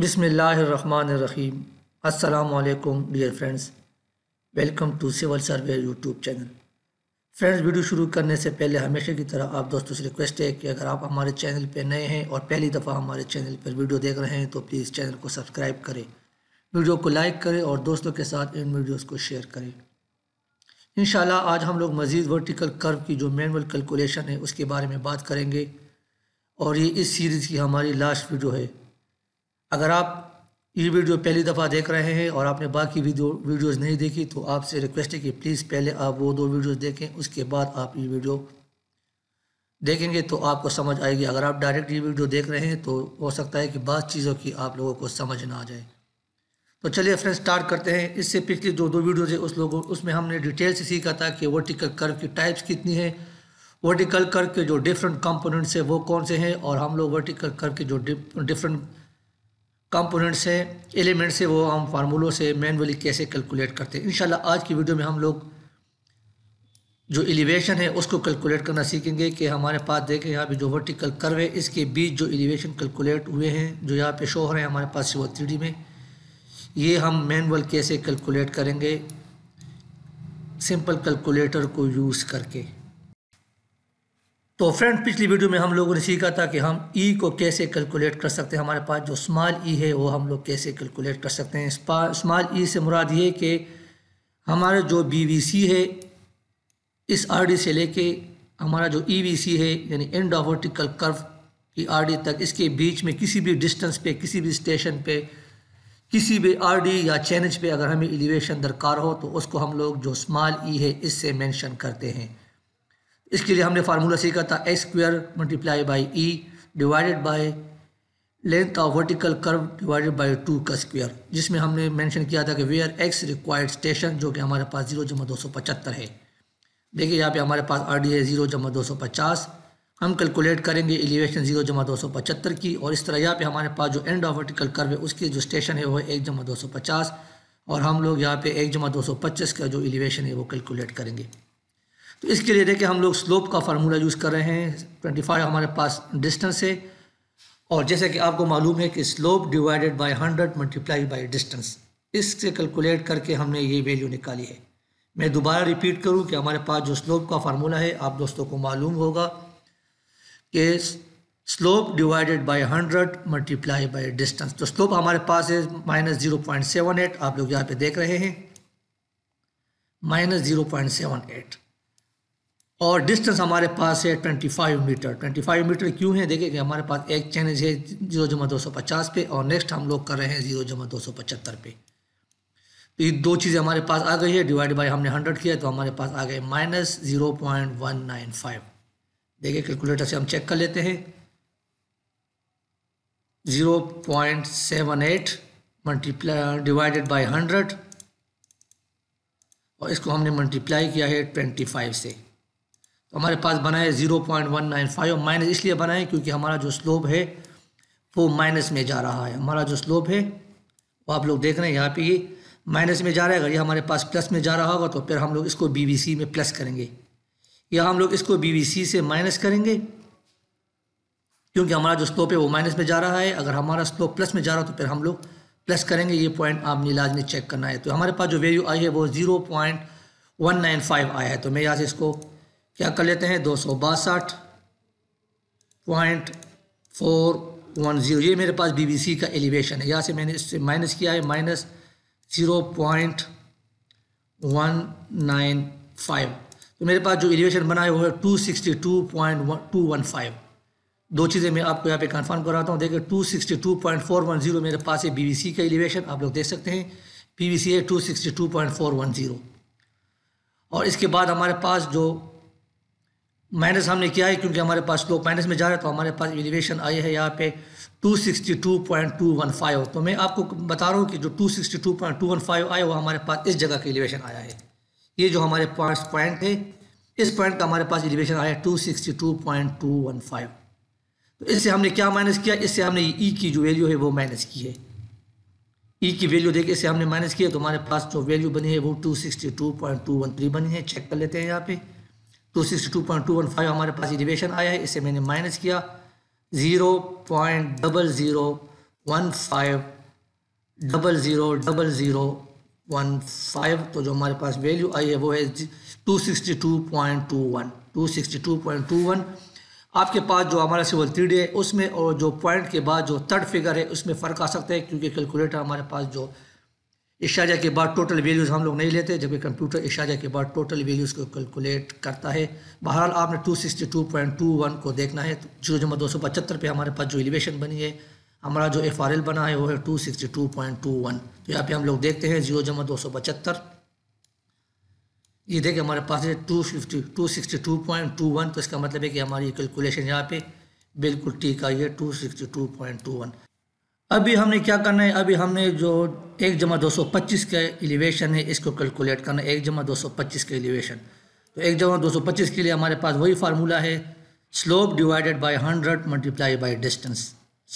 बिसमीम असलकम dear friends welcome to civil survey YouTube channel friends video शुरू करने से पहले हमेशा की तरह आप दोस्तों से रिक्वेस्ट है कि अगर आप हमारे चैनल पर नए हैं और पहली दफ़ा हमारे चैनल पर वीडियो देख रहे हैं तो प्लीज़ चैनल को सब्सक्राइब करें वीडियो को लाइक करें और दोस्तों के साथ इन वीडियोज़ को शेयर करें इन आज हम लोग मज़ीद वर्टिकल कर्व की जो मैनुअल कैलकुलेशन है उसके बारे में बात करेंगे और ये इस सीरीज़ की हमारी लास्ट वीडियो है अगर आप ये वीडियो पहली दफ़ा देख रहे हैं और आपने बाकी वीडियो वीडियोस नहीं देखी तो आपसे रिक्वेस्ट है कि प्लीज़ पहले आप वो दो वीडियोस देखें उसके बाद आप ये वीडियो देखेंगे तो आपको समझ आएगी अगर आप डायरेक्ट ये वीडियो देख रहे हैं तो हो सकता है कि बात चीज़ों की आप लोगों को समझ ना आ जाए तो चलिए फ्रेंड स्टार्ट करते हैं इससे पिछली जो दो वीडियोज़ है उस लोगों उसमें हमने डिटेल से सीखा था कि वर्टिकल कर्व की टाइप्स कितनी है वर्टिकल कर्व के जो डिफरेंट कंपोनेंट्स हैं वो कौन से हैं और हम लोग वर्टिकल कर्व के जो डिफरेंट कंपोनेंट्स हैं एलिमेंट्स हैं वो हम फार्मूलों से मैनुअली कैसे कैलकुलेट करते हैं इन आज की वीडियो में हम लोग जो एलिवेशन है उसको कैलकुलेट करना सीखेंगे कि हमारे पास देखें यहाँ पे जो वर्टिकल कर्व है इसके बीच जो एलिवेशन कैलकुलेट हुए हैं जो यहाँ पे शो हो रहे हैं हमारे पास वो थ्री में ये हम मैनुअल कैसे कैलकुलेट करेंगे सिंपल कैलकुलेटर को यूज़ करके तो फ्रेंड पिछली वीडियो में हम लोगों ने सीखा था कि हम ई e को कैसे कैलकुलेट कर सकते हैं हमारे पास जो स्मॉल ई e है वो हम लोग कैसे कैलकुलेट कर सकते हैं स्मॉल ई e से मुराद ये कि हमारे जो बीवीसी है इस आरडी से लेके हमारा जो ईवीसी e है यानी एंड ऑफ वर्टिकल कर्व की आरडी तक इसके बीच में किसी भी डिस्टेंस पे किसी भी स्टेशन पे किसी भी डी या चैनज पे अगर हमें एलिवेशन दरकार हो तो उसको हम लोग जो स्मॉल ई e है इससे मेंशन करते हैं इसके लिए हमने फार्मूला सीखा था X square multiply by E divided by length of vertical curve divided by two का स्क्वेयर जिसमें हमने मेंशन किया था कि वेयर एक्स रिक्वायर्ड स्टेशन जो कि हमारे पास जीरो जमा दो सौ पचहत्तर है देखिए यहाँ पे हमारे पास आर डी है जीरो जमा दो सौ पचास हम कैलकुलेट करेंगे एलिवेशन जीरो जमा दो सौ पचहत्तर की और इस तरह यहाँ पे हमारे पास जो एंड ऑफ वर्टिकल कर्व है उसकी जो स्टेशन है वो एक जमा दो सौ पचास और हम लोग यहाँ पे एक जमा दो सौ पच्चीस का जो एलिवेशन है वो कैलकुलेट करेंगे तो इसके लिए देखिए हम लोग स्लोप का फार्मूला यूज़ कर रहे हैं ट्वेंटी फाइव हमारे पास डिस्टेंस है और जैसे कि आपको मालूम है कि slope divided by hundred multiply by distance इससे कैलकुलेट करके हमने ये वैल्यू निकाली है मैं दोबारा रिपीट करूँ कि हमारे पास जो स्लोप का फार्मूला है आप दोस्तों को मालूम होगा कि slope divided by hundred multiply by distance तो स्लोप हमारे पास है minus zero point seven eight आप लोग यहाँ पे देख रहे हैं minus zero point seven eight और डिस्टेंस हमारे पास है 25 मीटर 25 मीटर क्यों है देखिए कि हमारे पास एक चैलेंज है जीरो जमा दो पे और नेक्स्ट हम लोग कर रहे हैं जीरो जमा दो पे तो ये दो चीज़ें हमारे पास आ गई है डिवाइड बाई हमने हंड्रेड किया तो हमारे पास आ गए minus zero point one nine five देखिए कैलकुलेटर से हम चेक कर लेते हैं zero point seven eight multiply divided by hundred और इसको हमने मल्टीप्लाई किया है ट्वेंटी फाइव से हमारे पास बनाए zero point one nine five minus इसलिए बनाए क्योंकि हमारा जो स्लोप है वो माइनस में जा रहा है हमारा जो स्लोप है वो आप लोग देख रहे हैं यहाँ पे ये माइनस में जा रहा है अगर ये हमारे पास प्लस में जा रहा होगा तो फिर हम लोग इसको बी में प्लस करेंगे या हम लोग इसको बी से माइनस करेंगे क्योंकि हमारा जो स्लोप है वो माइनस में जा रहा है अगर हमारा स्लोप प्लस में जा रहा है तो फिर हम लोग प्लस करेंगे ये पॉइंट आपने लाज में चेक करना है तो हमारे पास जो वैल्यू आई है वो zero point one nine five आया है तो मैं यहाँ से इसको क्या कर लेते हैं दो सौ बासठ पॉइंट फोर वन ज़ीरो ये मेरे पास बीबीसी का एलिवेशन है यहाँ से मैंने इससे माइनस किया है minus zero point one nine five तो मेरे पास जो एलिवेशन बना वो है two sixty two point one two one five दो चीज़ें मैं आपको यहाँ पे कंफर्म कराता हूँ देखिए two sixty two point four one zero मेरे पास है बीबीसी का एलिवेशन आप लोग देख सकते हैं सी है two sixty two point four one zero और इसके बाद हमारे पास जो माइनस हमने किया है क्योंकि हमारे पास स्लोप माइनस में जा रहा है तो हमारे पास एलिवेशन आई है यहाँ पे 262.215 तो मैं आपको बता रहा हूँ कि जो 262.215 आया वो हमारे पास इस जगह का एलिवेशन आया है ये जो हमारे पास पॉइंट थे इस पॉइंट का हमारे पास एलिवेशन आया है 262.215 तो इससे हमने क्या माइनस किया इससे हमने ई e की जो वैल्यू है वो माइनस की है ई e की वैल्यू देखिए इससे हमने माइनस किया तो हमारे पास जो वैल्यू बनी है वो थ्री बनी है चेक कर लेते हैं यहाँ पर two sixty two point two one five हमारे पास डेरिवेशन आया है इसे मैंने माइनस किया zero point double zero one five double zero double zero one five तो जो हमारे पास वैल्यू आई है वो है two sixty two point two one two sixty two point two one आपके पास जो हमारा सिवल थ्री है उसमें और जो पॉइंट के बाद जो थर्ड फिगर है उसमें फ़र्क आ सकता है क्योंकि कैलकुलेटर हमारे पास जो इशाजा के बाद टोटल वैल्यूज़ हम लोग नहीं लेते जबकि कंप्यूटर इशाजा के बाद टोटल वैल्यूज़ को कैलकुलेट करता है बहरहाल आपने 262.21 को देखना है तो जो जमा दो सौ पचहत्तर पर हमारे पास जो एलिवेशन बनी है हमारा जो एफ आर एल बना है वो है वन तो यहाँ पर हम लोग देखते हैं जीरो जमा दो सौ पचहत्तर ये देखिए हमारे पास है two fifty two sixty two point two one तो इसका मतलब है कि हमारी कैलकुलेशन यहाँ पे बिल्कुल ठीक आई है two sixty two point two one अभी हमने क्या करना है अभी हमने जो एक जमा दो सौ पच्चीस का एलिवेशन है इसको कैलकुलेट करना है एक जमा दो सौ पच्चीस का एलिवेशन तो एक जमा दो सौ पच्चीस के लिए हमारे पास वही फार्मूला है slope divided by hundred multiply by distance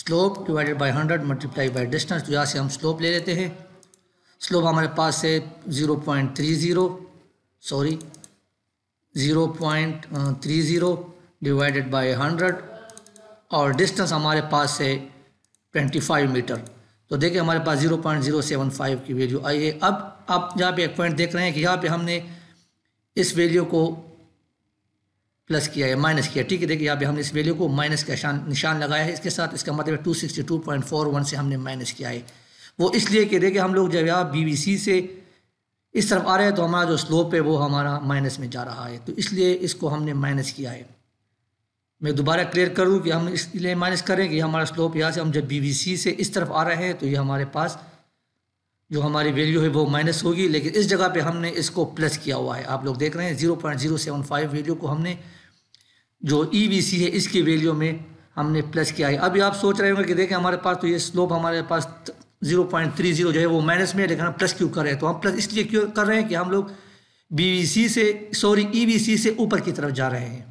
slope divided by hundred multiply by distance यहाँ से हम स्लोप ले लेते हैं स्लोप हमारे पास है zero point three zero sorry zero point three zero divided by hundred और डिस्टेंस हमारे पास है 25 मीटर तो देखिए हमारे पास 0.075 की वैल्यू आई है अब आप यहाँ पे एक पॉइंट देख रहे हैं कि यहाँ पे हमने इस वैल्यू को प्लस किया है माइनस किया ठीक है देखिए यहाँ पे हमने इस वैल्यू को माइनस का निशान लगाया है इसके साथ इसका मतलब two sixty two point four one से हमने माइनस किया है वो इसलिए कि देखिए हम लोग जब यहाँ बी से इस तरफ आ रहे हैं तो हमारा जो स्लोप है वो हमारा माइनस में जा रहा है तो इसलिए इसको हमने माइनस किया है मैं दोबारा क्लियर करूं कि हम इसलिए माइनस करें कि हमारा स्लोप यहाँ से हम जब बी से इस तरफ आ रहे हैं तो ये हमारे पास जो हमारी वैल्यू है वो माइनस होगी लेकिन इस जगह पे हमने इसको प्लस किया हुआ है आप लोग देख रहे हैं zero point zero seven five value को हमने जो ई बी सी है इसकी वैल्यू में हमने प्लस किया है अभी आप सोच रहे होंगे कि देखें हमारे पास तो ये स्लोप हमारे पास जीरो पॉइंट थ्री जीरो जो है वो माइनस में है लेकिन हम प्लस क्यों कर रहे हैं तो हम प्लस इसलिए क्यों कर रहे हैं कि हम लोग बी वी सी से सॉरी ई सी से ऊपर की तरफ जा रहे हैं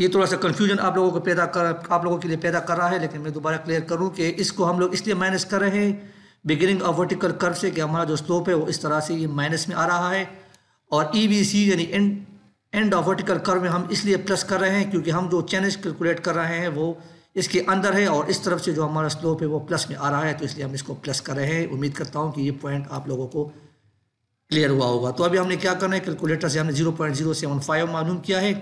ये थोड़ा सा कन्फ्यूजन आप लोगों को पैदा कर आप लोगों के लिए पैदा कर रहा है लेकिन मैं दोबारा क्लियर करूँ कि इसको हम लोग इसलिए माइनस कर रहे हैं बिगिनिंग ऑफ वर्टिकल कर्व से कि हमारा जो स्लोप है वो इस तरह से ये माइनस में आ रहा है और ई बी सी यानी end end of vertical curve में हम इसलिए प्लस कर रहे हैं क्योंकि हम जो चैलेंज कैलकुलेट कर रहे हैं वो इसके अंदर है और इस तरफ से जो हमारा स्लोप है वो प्लस में आ रहा है तो इसलिए हम इसको प्लस कर रहे हैं उम्मीद करता हूँ कि ये पॉइंट आप लोगों को क्लियर हुआ होगा तो अभी हमने क्या करना है कैलकुलेटर से हमने zero point zero seven five मालूम किया है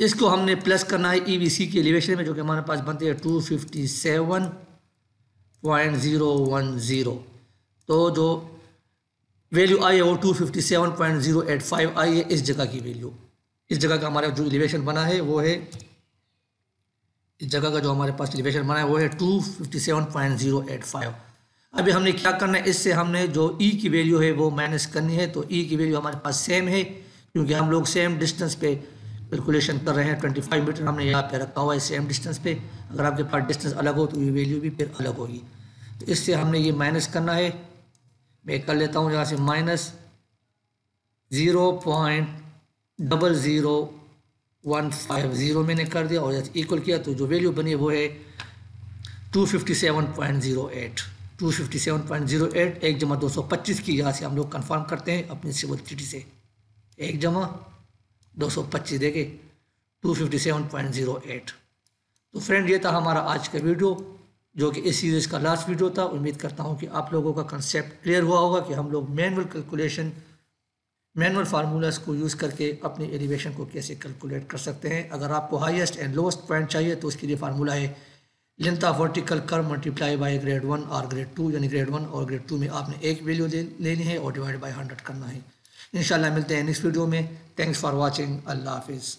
इसको हमने प्लस करना है ई e के एलिवेशन में जो कि हमारे पास बनते हैं two fifty seven point zero one zero तो जो वैल्यू आई है वो two fifty seven point zero five आई है इस जगह की वैल्यू इस जगह का हमारा जो एलिवेशन बना है वो है इस जगह का जो हमारे पास एलिवेशन बना है वो है two fifty seven point zero eight five अभी हमने क्या करना है इससे हमने जो ई e की वैल्यू है वो माइनस करनी है तो ई e की वैल्यू हमारे पास सेम है क्योंकि हम लोग सेम डिस्टेंस पे कैलकुलेशन कर रहे हैं 25 मीटर हमने यहाँ पे रखा हुआ है सेम डिस्टेंस पे अगर आपके पास डिस्टेंस अलग हो तो ये वैल्यू भी फिर अलग होगी तो इससे हमने ये माइनस करना है मैं कर लेता हूँ यहाँ से minus zero point double zero one five zero मैंने कर दिया और इक्वल किया तो जो वैल्यू बनी वो है two fifty seven point zero eight two fifty seven point zero eight एक जमा दो सौ पच्चीस की यहाँ से हम लोग कन्फर्म करते हैं अपनी सिविल सिटी से एक जमा 225 जीरो 257.08 तो फ्रेंड ये था हमारा आज का वीडियो जो कि इस सीरीज़ का लास्ट वीडियो था उम्मीद करता हूँ कि आप लोगों का कंसेप्ट क्लियर हुआ होगा कि हम लोग मैनुअल कैलकुलेशन मैनुअल फार्मूलाज को यूज़ करके अपनी एलिवेशन को कैसे कैलकुलेट कर सकते हैं अगर आपको हाईएस्ट एंड लोएस्ट पॉइंट चाहिए तो उसके लिए फार्मूला है length of vertical curve multiply by grade one और ग्रेड टू यानी ग्रेड वन और ग्रेड टू में आपने एक वैल्यू लेनी है और डिवाइड बाई हंड्रेड करना है इंशाल्लाह मिलते हैं नेक्स्ट वीडियो में थैंक्स फॉर वॉचिंग अल्लाह हाफिज़